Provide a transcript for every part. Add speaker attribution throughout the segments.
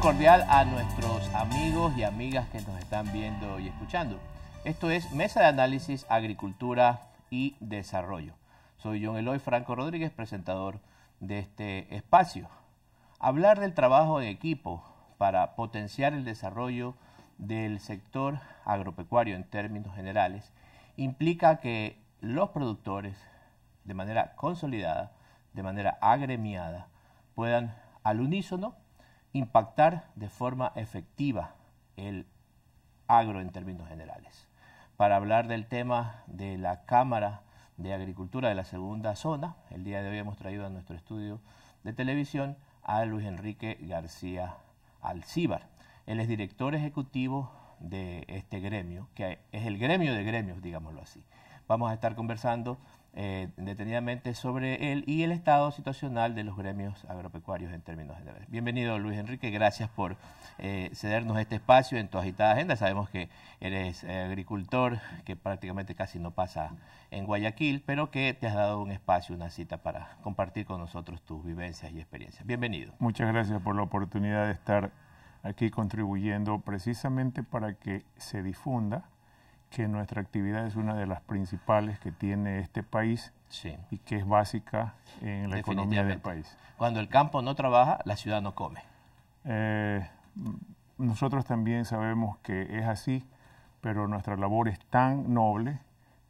Speaker 1: cordial a nuestros amigos y amigas que nos están viendo y escuchando. Esto es Mesa de Análisis, Agricultura y Desarrollo. Soy John Eloy Franco Rodríguez, presentador de este espacio. Hablar del trabajo en equipo para potenciar el desarrollo del sector agropecuario en términos generales implica que los productores, de manera consolidada, de manera agremiada, puedan al unísono impactar de forma efectiva el agro en términos generales. Para hablar del tema de la Cámara de Agricultura de la Segunda Zona, el día de hoy hemos traído a nuestro estudio de televisión a Luis Enrique García Alcíbar. Él es director ejecutivo de este gremio, que es el gremio de gremios, digámoslo así. Vamos a estar conversando eh, detenidamente sobre él y el estado situacional de los gremios agropecuarios en términos generales. Bienvenido Luis Enrique, gracias por eh, cedernos este espacio en tu agitada agenda. Sabemos que eres eh, agricultor, que prácticamente casi no pasa en Guayaquil, pero que te has dado un espacio, una cita para compartir con nosotros tus vivencias y experiencias. Bienvenido.
Speaker 2: Muchas gracias por la oportunidad de estar aquí contribuyendo precisamente para que se difunda que nuestra actividad es una de las principales que tiene este país y que es básica en la economía del
Speaker 1: país. Cuando el campo no trabaja, la ciudad no come.
Speaker 2: Eh, nosotros también sabemos que es así, pero nuestra labor es tan noble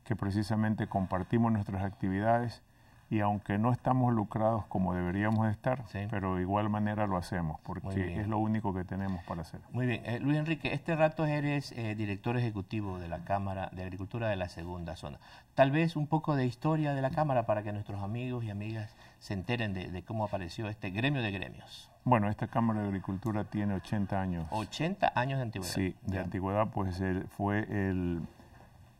Speaker 2: que precisamente compartimos nuestras actividades y aunque no estamos lucrados como deberíamos estar, pero de igual manera lo hacemos, porque es lo único que tenemos para hacer.
Speaker 1: Muy bien. Eh, Luis Enrique, este rato eres eh, director ejecutivo de la Cámara de Agricultura de la Segunda Zona. Tal vez un poco de historia de la Cámara para que nuestros amigos y amigas se enteren de, cómo apareció este gremio de gremios.
Speaker 2: Bueno, esta Cámara de Agricultura tiene 80 años. 80 años de antigüedad. Sí, de antigüedad, pues fue el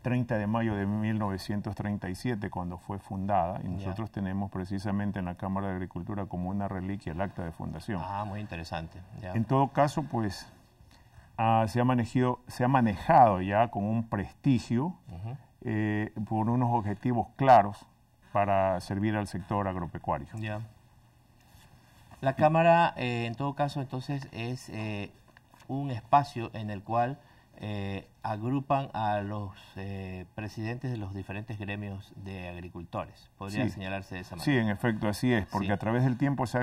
Speaker 2: 30 de mayo de 1937, cuando fue fundada, y nosotros tenemos precisamente en la Cámara de Agricultura como una reliquia el acta de fundación. Ah, muy interesante. En todo caso, pues ah, se, ha manejado, se ha manejado ya con un prestigio, eh, por unos objetivos claros para servir al sector agropecuario.
Speaker 1: La Cámara, eh, en todo caso, entonces es eh, un espacio en el cual eh, agrupan a los eh, presidentes de los diferentes gremios de agricultores. Podría señalarse de esa manera. Sí, en
Speaker 2: efecto, así es, porque a través del tiempo se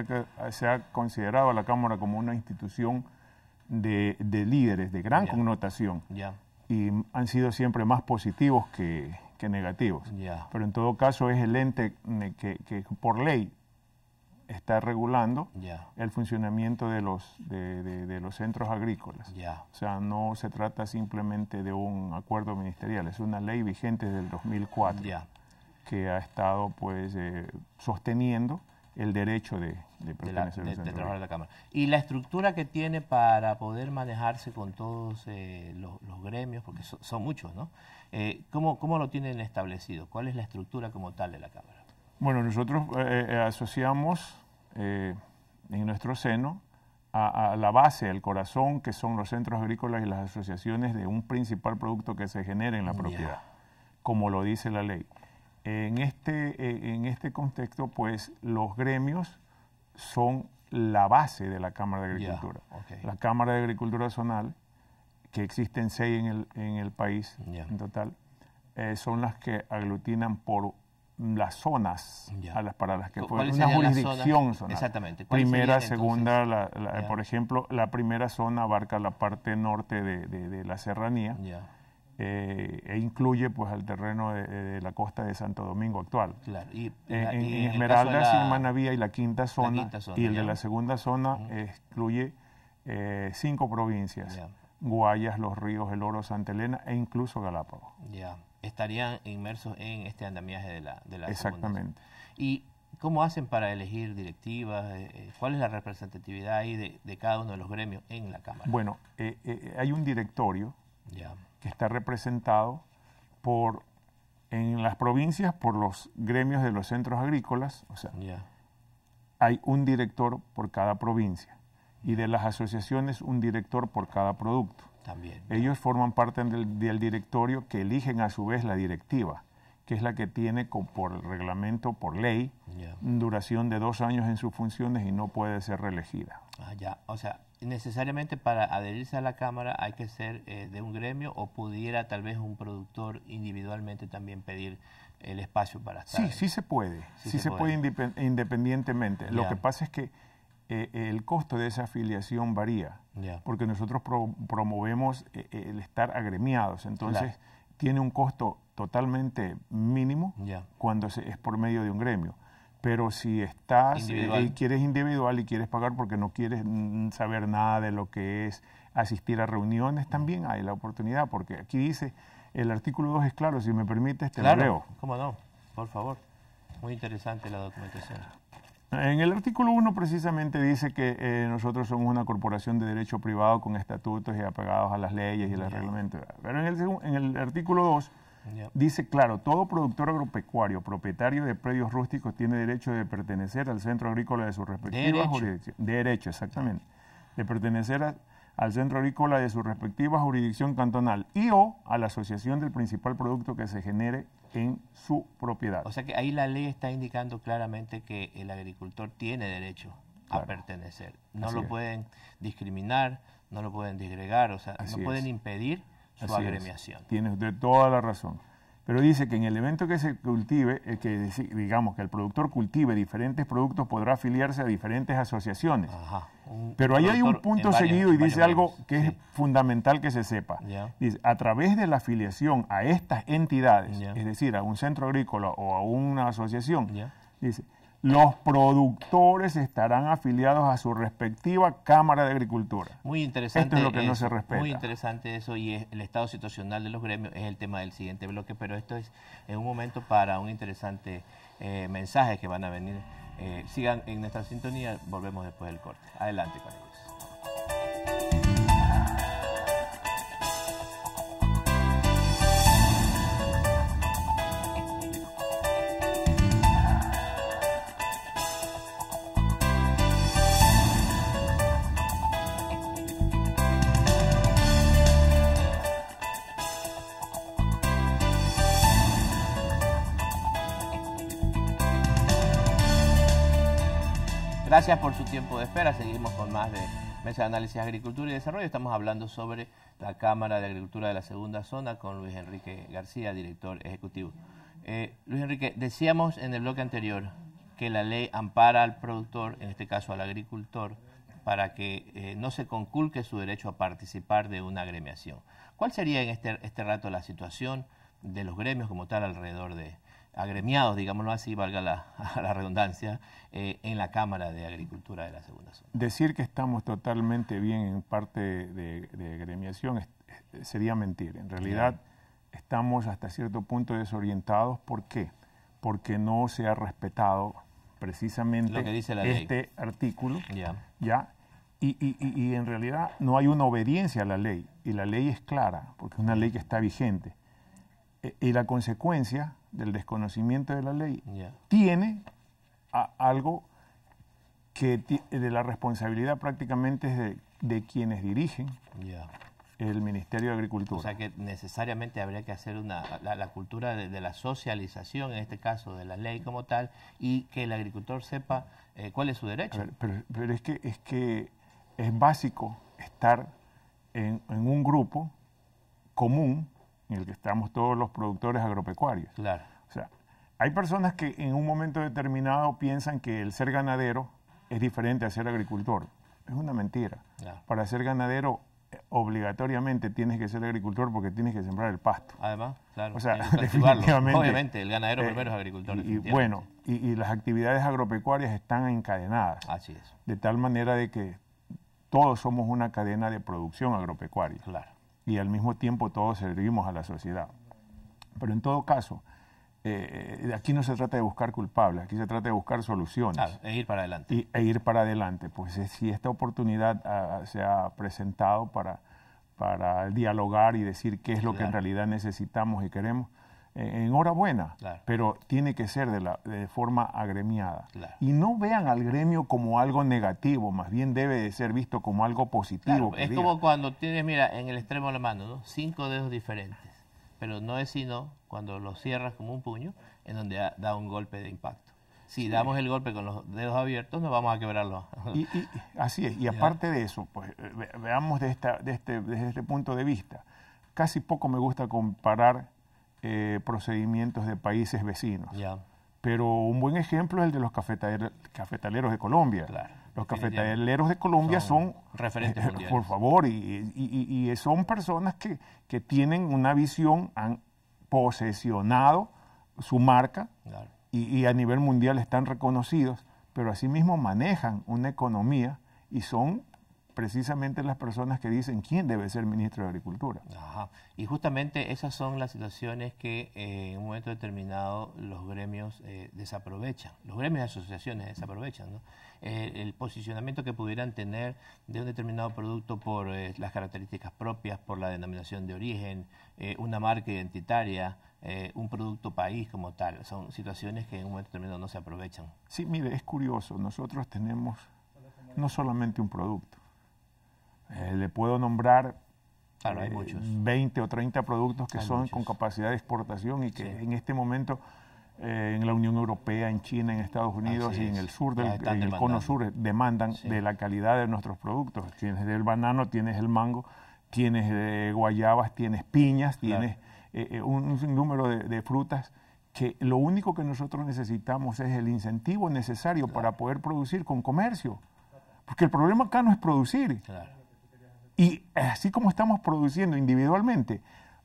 Speaker 2: ha, considerado a la Cámara como una institución de, líderes, de gran connotación. Ya. Y han sido siempre más positivos que, negativos. Ya. Pero en todo caso es el ente eh, que, que por ley está regulando el funcionamiento de los, de, los centros agrícolas. O sea, no se trata simplemente de un acuerdo ministerial, es una ley vigente del 2004 que ha estado pues eh, sosteniendo el derecho de, de, la, Cámara. Y la
Speaker 1: estructura que tiene para poder manejarse con todos eh, los, gremios, porque son muchos, ¿no? Eh, ¿cómo, ¿Cómo lo tienen establecido? ¿Cuál es la estructura como tal de la Cámara?
Speaker 2: Bueno, nosotros eh, asociamos eh, en nuestro seno a, la base, al corazón, que son los centros agrícolas y las asociaciones de un principal producto que se genere en la propiedad, como lo dice la ley. En este, eh, en este contexto, pues los gremios son la base de la Cámara de Agricultura. La Cámara de Agricultura Zonal, que existen seis en el, país en total, eh, son las que aglutinan por las zonas las, para las que fue una jurisdicción zona? Exactamente. Primera, segunda, por ejemplo, la primera zona abarca la parte norte de, la serranía eh, e incluye pues al terreno de, la costa de Santo Domingo actual. en, Esmeralda, Esmeraldas y la quinta zona, y el de la segunda zona excluye eh, cinco provincias. Guayas, Los Ríos, El Oro, Santa Elena e incluso Galápagos.
Speaker 1: Ya estarían inmersos en este andamiaje de la, de Exactamente. ¿Y cómo hacen para elegir directivas? Eh, eh, ¿Cuál es la representatividad ahí de, cada uno de los gremios en la Cámara?
Speaker 2: Bueno, eh, hay un directorio que está representado por en las provincias por los gremios de los centros agrícolas, o sea, hay un director por cada provincia y de las asociaciones un director por cada producto. Ellos forman parte del, directorio que eligen a su vez la directiva, que es la que tiene por reglamento, por ley, duración de dos años en sus funciones y no puede ser reelegida.
Speaker 1: Ah, ya. O sea, necesariamente para adherirse a la Cámara hay que ser eh, de un gremio o pudiera tal vez un productor individualmente también pedir el espacio para estar. Sí,
Speaker 2: sí se puede, sí, se, puede, independientemente. Lo que pasa es que eh, el costo de esa afiliación varía. Porque nosotros promovemos eh, eh, el estar agremiados. Entonces, tiene un costo totalmente mínimo cuando es por medio de un gremio. Pero si estás eh, y quieres individual y quieres pagar porque no quieres mm, saber nada de lo que es asistir a reuniones, también hay la oportunidad. Porque aquí dice, el artículo 2 es claro, si me permites, te lo leo.
Speaker 1: ¿Cómo no? Por favor. Muy interesante la documentación.
Speaker 2: En el artículo 1 precisamente dice que eh, nosotros somos una corporación de derecho privado con estatutos y apegados a las leyes y a los reglamentos. Pero en el, artículo 2 dice, claro, todo productor agropecuario, propietario de predios rústicos, tiene derecho de pertenecer al centro agrícola de su respectiva jurisdicción. jurisdicción. Derecho, exactamente. De pertenecer al centro agrícola de su respectiva jurisdicción cantonal y o a la asociación del principal producto que se genere en su propiedad. O
Speaker 1: sea que ahí la ley está indicando claramente que el agricultor tiene derecho a pertenecer. No lo pueden discriminar, no lo pueden disgregar, o sea, no pueden impedir su agremiación.
Speaker 2: Tienes de toda la razón pero dice que en el evento que se cultive, eh, que digamos que el productor cultive diferentes productos, podrá afiliarse a diferentes asociaciones. pero ahí hay un punto seguido y dice algo que es fundamental que se sepa. Dice, a través de la afiliación a estas entidades, es decir, a un centro agrícola o a una asociación, dice, los productores estarán afiliados a su respectiva Cámara de Agricultura.
Speaker 1: Muy interesante. Esto es lo que no se respeta. Muy interesante eso y el estado situacional de los gremios es el tema del siguiente bloque, pero esto es, en un momento para un interesante eh, mensaje que van a venir. Eh, sigan en nuestra sintonía, volvemos después del corte. Adelante, Carlos. Gracias por su tiempo de espera. Seguimos con más de Mesa de Análisis de Agricultura y Desarrollo. Estamos hablando sobre la Cámara de Agricultura de la Segunda Zona con Luis Enrique García, director ejecutivo. Eh, Luis Enrique, decíamos en el bloque anterior que la ley ampara al productor, en este caso al agricultor, para que eh, no se conculque su derecho a participar de una gremiación. ¿Cuál sería en este, este rato la situación de los gremios como tal alrededor de, agremiados, digámoslo así, valga la, redundancia, eh, en la Cámara de Agricultura de la Segunda Zona.
Speaker 2: Decir que estamos totalmente bien en parte de, agremiación sería mentir. En realidad estamos hasta cierto punto desorientados. ¿Por qué? Porque no se ha respetado precisamente este artículo. ¿ya? Y, en realidad no hay una obediencia a la ley. Y la ley es clara, porque es una ley que está vigente. E, y la consecuencia del desconocimiento de la ley, tiene algo que de la responsabilidad prácticamente es de, quienes dirigen el Ministerio de Agricultura. O sea
Speaker 1: que necesariamente habría que hacer una, la, cultura de, la socialización, en este caso de la ley como tal, y que el agricultor sepa eh, cuál es
Speaker 2: su derecho. pero, es, que, es que es básico estar en un grupo común en el que estamos todos los productores agropecuarios. Claro. O sea, hay personas que en un momento determinado piensan que el ser ganadero es diferente a ser agricultor. Es una mentira. Para ser ganadero eh, obligatoriamente tienes que ser agricultor porque tienes que sembrar el pasto. Además, claro. O sea, definitivamente. Obviamente, el ganadero eh, primero es agricultor. Y, bueno, y, las actividades agropecuarias están encadenadas. Así es. De tal manera de que todos somos una cadena de producción agropecuaria. Claro y al mismo tiempo todos servimos a la sociedad. Pero en todo caso, eh, eh, aquí no se trata de buscar culpables, aquí se trata de buscar soluciones. e ir para adelante. e ir para adelante. Pues si esta oportunidad ah, se ha presentado para, para dialogar y decir qué es lo que en realidad necesitamos y queremos, eh, enhorabuena, pero tiene que ser de, la, de forma agremiada. Y no vean al gremio como algo negativo, más bien debe de ser visto como algo positivo. es como
Speaker 1: cuando tienes, mira, en el extremo de la mano, cinco dedos diferentes, pero no es sino cuando los cierras como un puño, en donde da, un golpe de impacto. Si damos el golpe con los dedos abiertos, nos vamos a quebrarlo. Y,
Speaker 2: así es. Y aparte de eso, pues eh, veamos de de este, desde este punto de vista. Casi poco me gusta comparar eh, procedimientos de países vecinos. Pero un buen ejemplo es el de los cafetaleros de Colombia. los cafetaleros de Colombia son,
Speaker 1: referentes, eh, por
Speaker 2: favor, y, son personas que, tienen una visión, han posesionado su marca y a nivel mundial están reconocidos, pero asimismo manejan una economía y son precisamente las personas que dicen quién debe ser ministro de Agricultura.
Speaker 1: Ajá. Y justamente esas son las situaciones que eh, en un momento determinado los gremios eh, desaprovechan, los gremios de asociaciones desaprovechan, el posicionamiento que pudieran tener de un determinado producto por eh, las características propias, por la denominación de origen, una marca identitaria, un producto país como tal. Son situaciones que en un momento determinado no se aprovechan.
Speaker 2: Sí, mire, es curioso, nosotros tenemos no solamente un producto, eh, le puedo nombrar 20 eh, o 30 productos que son con capacidad de exportación y que en este momento eh, en la Unión Europea, en China, en Estados Unidos y en el sur del el cono sur demandan de la calidad de nuestros productos. Tienes el banano, tienes el mango, tienes guayabas, tienes piñas, tienes un, número de, frutas que lo único que nosotros necesitamos es el incentivo necesario para poder producir con comercio. Porque el problema acá no es producir. Claro. Y así como estamos produciendo individualmente,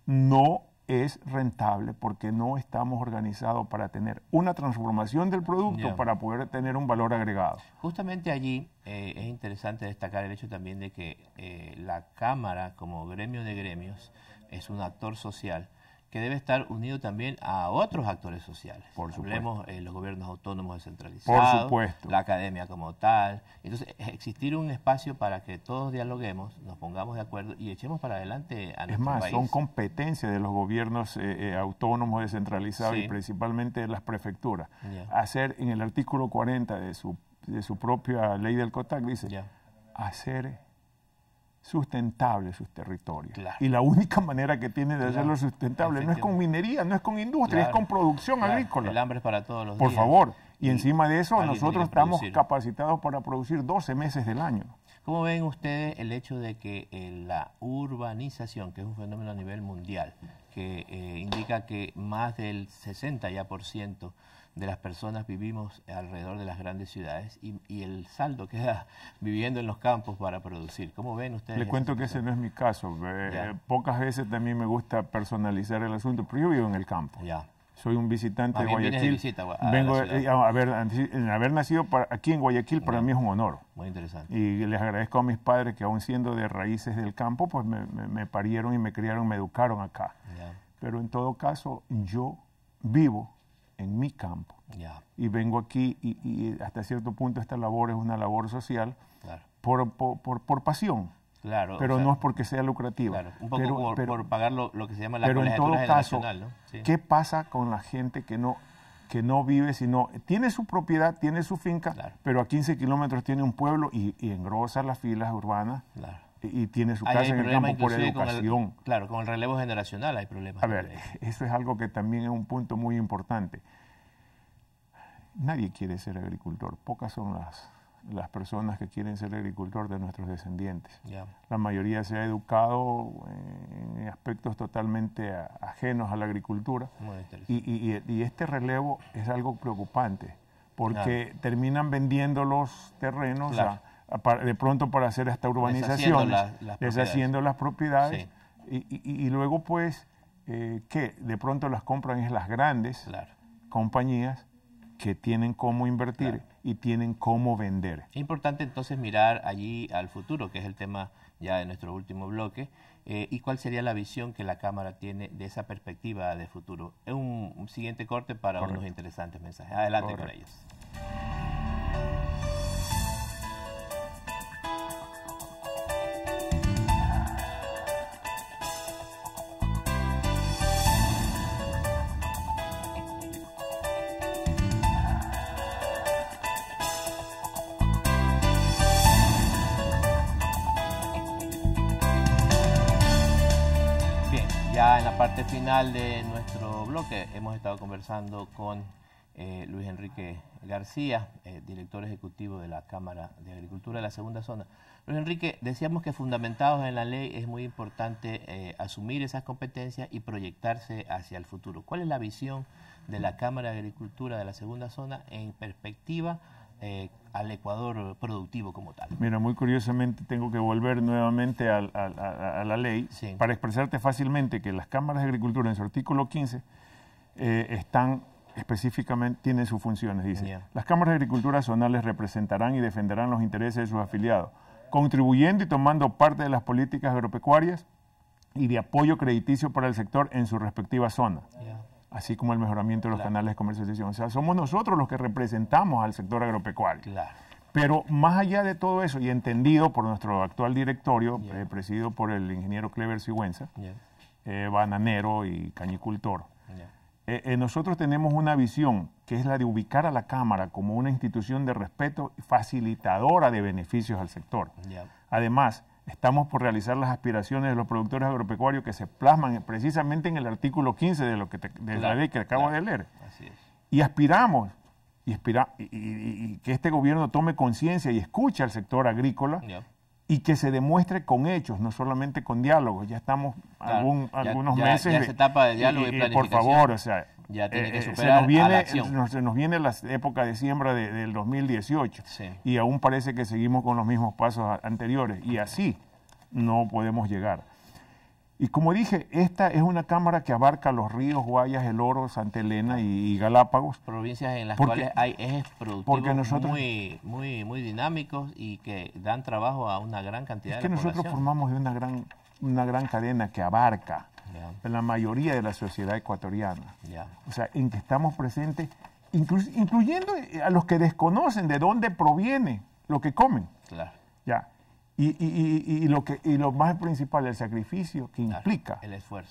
Speaker 2: no es rentable porque no estamos organizados para tener una transformación del producto para poder tener un valor agregado.
Speaker 1: Justamente allí eh, es interesante destacar el hecho también de que eh, la Cámara como gremio de gremios es un actor social que debe estar unido también a otros actores sociales. Por Hablemos eh, los gobiernos autónomos descentralizados, Por supuesto. la academia como tal. Entonces, e, existir un espacio para que todos dialoguemos, nos pongamos de acuerdo y echemos para adelante a Es más, son
Speaker 2: competencias de los gobiernos eh, eh, autónomos descentralizados y principalmente de las prefecturas. Hacer, en el artículo 40 de su, de su propia ley del COTAC, dice, hacer sustentable sus territorios. Y la única manera que tiene de hacerlo sustentable no es con minería, no es con industria, es con producción agrícola. El hambre es para todos los Por favor. Y, encima de eso, nosotros estamos capacitados para producir 12 meses del año.
Speaker 1: ¿Cómo ven ustedes el hecho de que eh, la urbanización, que es un fenómeno a nivel mundial, que eh, indica que más del 60 ya por ciento de las personas vivimos alrededor de las grandes ciudades y, el saldo queda viviendo en los campos para producir. ¿Cómo ven ustedes? Le cuento
Speaker 2: que ese no es mi caso. Eh, eh, pocas veces también me gusta personalizar el asunto, pero yo vivo en el campo. Soy un visitante de Guayaquil. De a Vengo eh, a, haber, nacido aquí en Guayaquil para mí es un honor. Muy interesante. Y les agradezco a mis padres que aún siendo de raíces del campo, pues me, parieron y me criaron, me educaron acá. Pero en todo caso, yo vivo en mi campo. Y vengo aquí y, hasta cierto punto esta labor es una labor social por, pasión.
Speaker 1: Claro, pero no
Speaker 2: es porque sea lucrativa. Claro, un poco pero, por,
Speaker 1: pagar lo, que se llama la Pero en todo ¿qué
Speaker 2: pasa con la gente que no, que no vive, sino tiene su propiedad, tiene su finca, pero a 15 kilómetros tiene un pueblo y, engrosa las filas urbanas? Claro y tiene su casa en el campo por educación.
Speaker 1: claro, con el relevo generacional hay problemas. A ver,
Speaker 2: eso es algo que también es un punto muy importante. Nadie quiere ser agricultor, pocas son las, las personas que quieren ser agricultor de nuestros descendientes. La mayoría se ha educado eh, en aspectos totalmente ajenos a la agricultura y, este relevo es algo preocupante porque terminan vendiendo los terrenos a de pronto para hacer esta urbanizaciones, deshaciendo, las, propiedades. Y, luego, pues, eh, que de pronto las compran es las grandes compañías que tienen cómo invertir y tienen cómo vender.
Speaker 1: Es importante entonces mirar allí al futuro, que es el tema ya de nuestro último bloque, eh, y cuál sería la visión que la Cámara tiene de esa perspectiva de futuro. Es un, siguiente corte para unos interesantes mensajes. Adelante con ellos. este final de nuestro bloque hemos estado conversando con eh, Luis Enrique García, eh, director ejecutivo de la Cámara de Agricultura de la Segunda Zona. Luis Enrique, decíamos que fundamentados en la ley es muy importante eh, asumir esas competencias y proyectarse hacia el futuro. ¿Cuál es la visión de la Cámara de Agricultura de la Segunda Zona en perspectiva? Eh, al Ecuador productivo como tal.
Speaker 2: Mira, muy curiosamente tengo que volver nuevamente a, la ley para expresarte fácilmente que las cámaras de agricultura en su artículo 15 eh, están específicamente, tienen sus funciones, dice. Las cámaras de agricultura zonales representarán y defenderán los intereses de sus afiliados, contribuyendo y tomando parte de las políticas agropecuarias y de apoyo crediticio para el sector en su respectiva zona así como el mejoramiento de los canales de comercialización. O sea, somos nosotros los que representamos al sector agropecuario. Claro. Pero más allá de todo eso, y entendido por nuestro actual directorio, eh, presidido por el ingeniero Clever Sigüenza, eh, bananero y cañicultor, eh, nosotros tenemos una visión que es la de ubicar a la Cámara como una institución de respeto y facilitadora de beneficios al sector. Además, Estamos por realizar las aspiraciones de los productores agropecuarios que se plasman precisamente en el artículo 15 de, lo que de la ley que acabo de leer. Así es. Y aspiramos y, que este gobierno tome conciencia y escuche al sector agrícola y que se demuestre con hechos, no solamente con diálogos. Ya estamos algunos meses. Ya etapa de diálogo y, planificación, Por favor, o sea. se nos viene, la época de siembra del 2018 y aún parece que seguimos con los mismos pasos anteriores y así no podemos llegar. Y como dije, esta es una cámara que abarca los ríos Guayas, El Oro, Santa Elena y, Galápagos.
Speaker 1: Provincias en las cuales hay ejes
Speaker 2: productivos muy,
Speaker 1: muy, dinámicos y que dan trabajo a una gran cantidad de personas. es que nosotros
Speaker 2: formamos una gran, cadena que abarca la mayoría de la sociedad ecuatoriana. O sea, en que estamos presentes, incluyendo a los que desconocen de dónde proviene lo que comen. Claro. Ya. Y, lo que, y lo más principal, el sacrificio que implica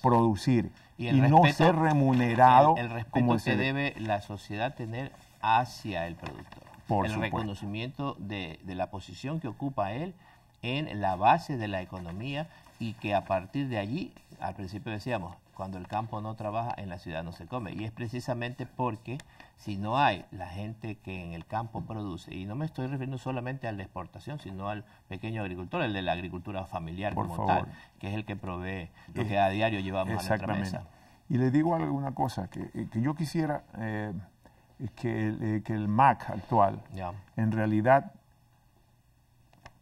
Speaker 2: producir y, no ser remunerado. como que debe
Speaker 1: la sociedad tener hacia el productor. Por el reconocimiento de, la posición que ocupa él en la base de la economía y que a partir de allí, al principio decíamos, cuando el campo no trabaja, en la ciudad no se come. Y es precisamente porque si no hay la gente que en el campo produce, y no me estoy refiriendo solamente a la exportación, sino al pequeño agricultor, el de la agricultura familiar como tal, que es el que provee lo eh, que a diario llevamos a nuestra mesa.
Speaker 2: Y le digo alguna cosa, que, eh, yo quisiera... Eh, que el, que el MAC actual en realidad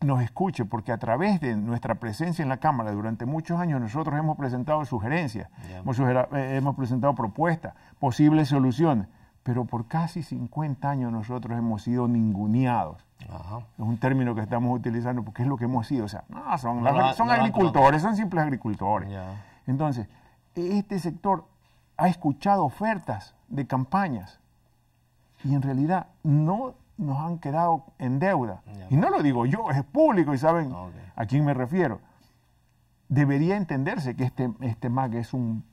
Speaker 2: nos escuche, porque a través de nuestra presencia en la Cámara durante muchos años nosotros hemos presentado sugerencias, eh, hemos, presentado propuestas, posibles soluciones, pero por casi 50 años nosotros hemos sido ninguneados. Es un término que estamos utilizando porque es lo que hemos sido. O sea, son, agricultores, son simples agricultores. Entonces, este sector ha escuchado ofertas de campañas y en realidad no nos han quedado en deuda. Y no lo digo yo, es público y saben a quién me refiero. Debería entenderse que este, este es, un,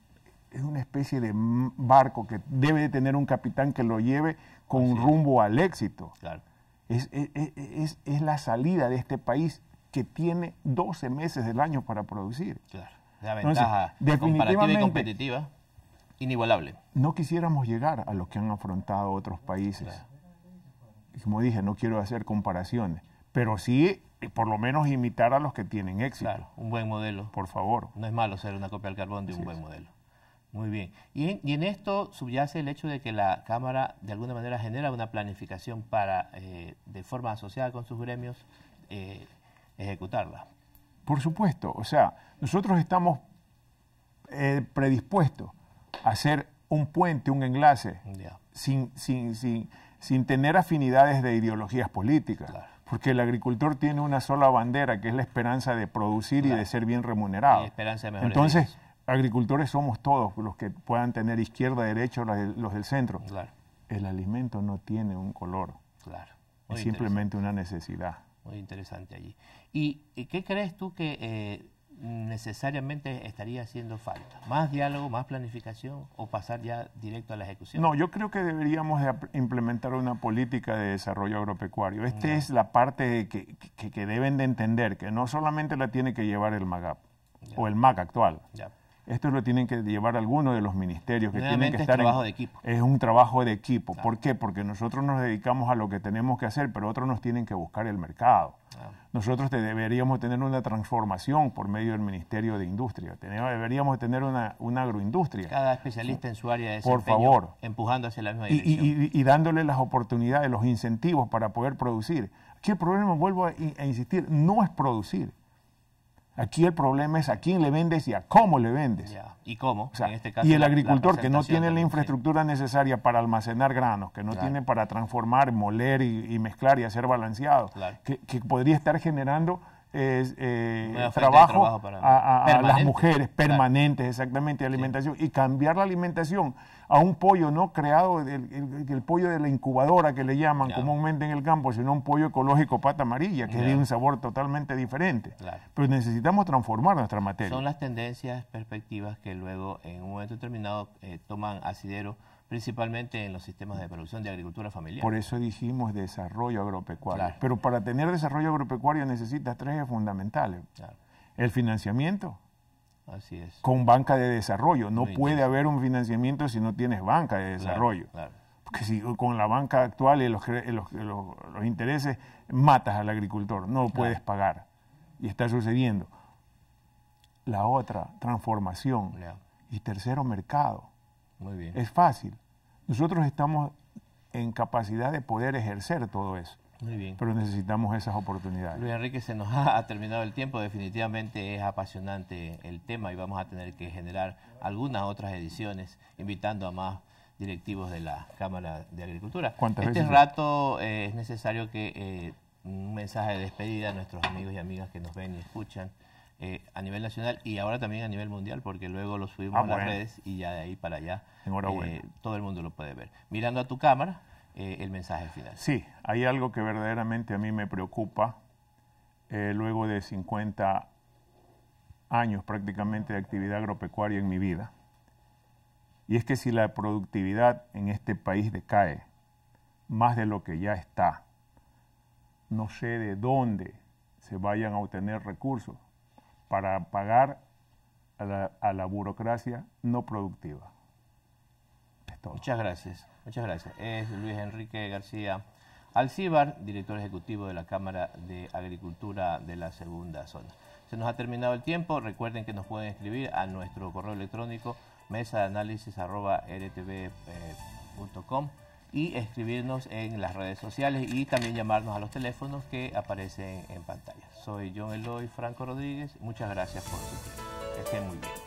Speaker 2: es una especie de barco que debe de tener un capitán que lo lleve con rumbo al éxito. Es, la salida de este país que tiene 12 meses del año para producir.
Speaker 1: Claro. La ventaja comparativa competitiva inigualable.
Speaker 2: No quisiéramos llegar a lo que han afrontado otros países como dije, no quiero hacer comparaciones, pero sí eh, por lo menos imitar a los que tienen éxito. Claro,
Speaker 1: un buen modelo. Por favor. No es malo ser una copia al carbón de un buen modelo. Muy bien. Y en, esto subyace el hecho de que la Cámara de alguna manera genera una planificación para, eh, de forma asociada con sus gremios, eh, ejecutarla.
Speaker 2: Por supuesto. O sea, nosotros estamos predispuestos a hacer un puente, un enlace, sin, sin, sin sin tener afinidades de ideologías políticas. Porque el agricultor tiene una sola bandera, que es la esperanza de producir y de ser bien remunerado.
Speaker 1: esperanza de Entonces,
Speaker 2: agricultores somos todos, los que puedan tener izquierda, derecha, los del, los del centro. Claro. El alimento no tiene un color. Claro.
Speaker 1: es simplemente
Speaker 2: una necesidad.
Speaker 1: Muy interesante allí. ¿Y qué crees tú que eh, necesariamente estaría haciendo falta? ¿Más diálogo, más planificación o pasar ya directo a la ejecución? No,
Speaker 2: yo creo que deberíamos implementar una política de desarrollo agropecuario. Esta es la parte que, que, deben de entender, que no solamente la tiene que llevar el MAGAP o el MAC actual. Esto lo tienen que llevar algunos de los ministerios que tienen que estar. Es de equipo. Es un trabajo de equipo. ¿Por qué? Porque nosotros nos dedicamos a lo que tenemos que hacer, pero otros nos tienen que buscar el mercado. Nosotros deberíamos tener una transformación por medio del Ministerio de Industria. deberíamos tener una, agroindustria.
Speaker 1: Cada especialista en su área de desempeño, por favor. empujando hacia la misma dirección.
Speaker 2: Y, dándole las oportunidades, los incentivos para poder producir. ¿Qué problema? Vuelvo a insistir, no es producir Aquí el problema es a quién le vendes y a cómo le vendes.
Speaker 1: ¿Y cómo? Este y el agricultor que no tiene la
Speaker 2: infraestructura necesaria para almacenar granos, que no tiene para transformar, moler y, mezclar y hacer balanceado, que, podría estar generando eh, trabajo, a, las mujeres permanentes, exactamente, alimentación, y cambiar la alimentación a un pollo no creado, el, pollo de la incubadora que le llaman comúnmente en el campo, sino un pollo ecológico pata amarilla, que tiene un sabor totalmente diferente. Pero necesitamos transformar nuestra materia. Son las
Speaker 1: tendencias, perspectivas que luego en un momento determinado eh, toman asidero principalmente en los sistemas de producción de agricultura familiar. Por
Speaker 2: eso dijimos desarrollo agropecuario. Pero para tener desarrollo agropecuario necesitas tres fundamentales. El financiamiento, con banca de desarrollo. No puede haber un financiamiento si no tienes banca de desarrollo. Porque si con la banca actual y los, intereses matas al agricultor, no puedes pagar. Y está sucediendo. La otra, transformación. Y tercero, mercado. Es fácil. Nosotros estamos en capacidad de poder ejercer todo eso bien. Pero necesitamos esas oportunidades.
Speaker 1: Luis Enrique, se nos ha, terminado el tiempo. Definitivamente es apasionante el tema y vamos a tener que generar algunas otras ediciones invitando a más directivos de la Cámara de Agricultura. Este veces? rato eh, es necesario que eh, un mensaje de despedida a nuestros amigos y amigas que nos ven y escuchan eh, a nivel nacional y ahora también a nivel mundial, porque luego lo subimos ah, a las redes y ya de ahí para allá todo el mundo lo puede ver. Mirando a tu cámara, eh, el mensaje final.
Speaker 2: Sí, hay algo que verdaderamente a mí me preocupa. Eh, luego de 50 años prácticamente de actividad agropecuaria en mi vida. Y es que si la productividad en este país decae más de lo que ya está, no sé de dónde se vayan a obtener recursos para pagar a la burocracia no productiva. Muchas
Speaker 1: gracias, muchas gracias. Es Luis Enrique García Alcíbar, director ejecutivo de la Cámara de Agricultura de la Segunda Zona. Se nos ha terminado el tiempo. Recuerden que nos pueden escribir a nuestro correo electrónico mesa e eh, y escribirnos en las redes sociales y también llamarnos a los teléfonos que aparecen en pantalla. Soy John Eloy Franco Rodríguez. Muchas gracias por su tiempo.
Speaker 2: Estén muy bien.